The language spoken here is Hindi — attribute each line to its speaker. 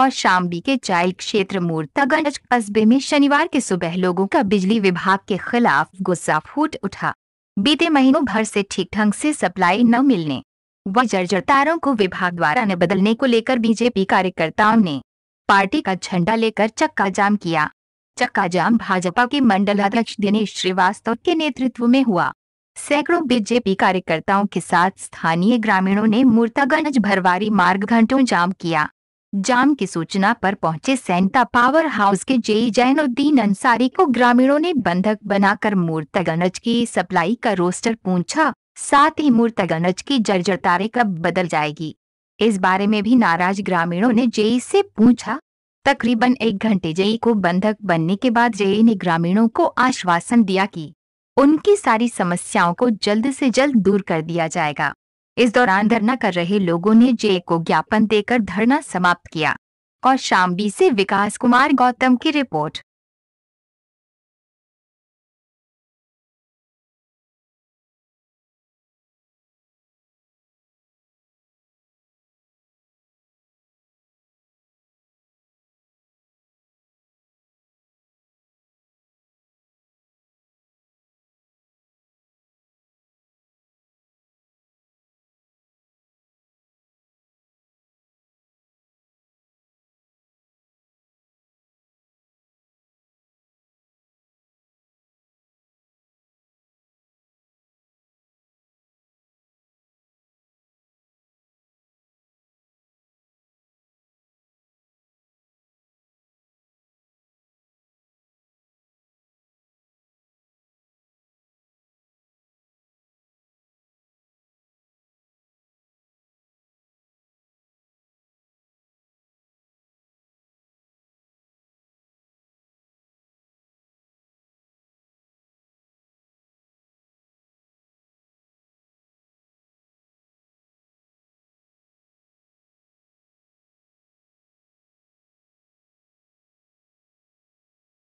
Speaker 1: और शामबी के चाइल्ड क्षेत्र मूर्तागंज कस्बे में शनिवार की सुबह लोगों का बिजली विभाग के खिलाफ गुस्सा फूट उठा बीते महीनों भर से ठीक ढंग से सप्लाई न मिलने व जर्जर तारों को विभाग द्वारा न बदलने को लेकर बीजेपी कार्यकर्ताओं ने पार्टी का झंडा लेकर चक्का जाम किया चक्का जाम भाजपा के मंडलाध्यक्ष दिनेश श्रीवास्तव के नेतृत्व में हुआ सैकड़ों बीजेपी कार्यकर्ताओं के साथ स्थानीय ग्रामीणों ने मूर्तागंज भरवारी मार्ग घंटों जाम किया जाम की सूचना पर पहुंचे सेंटा पावर हाउस के जेई जैनुद्दीन अंसारी को ग्रामीणों ने बंधक बनाकर मूर्तगनज की सप्लाई का रोस्टर पूछा साथ ही मूर्तगनज की जर्जर तारे कब बदल जाएगी इस बारे में भी नाराज ग्रामीणों ने जेई से पूछा तकरीबन एक घंटे जेई को बंधक बनने के बाद जेई ने ग्रामीणों को आश्वासन दिया कि उनकी सारी समस्याओं को जल्द से जल्द दूर कर दिया जाएगा इस दौरान धरना कर रहे लोगों ने जे को ज्ञापन देकर धरना समाप्त किया और शामबी से विकास कुमार गौतम की रिपोर्ट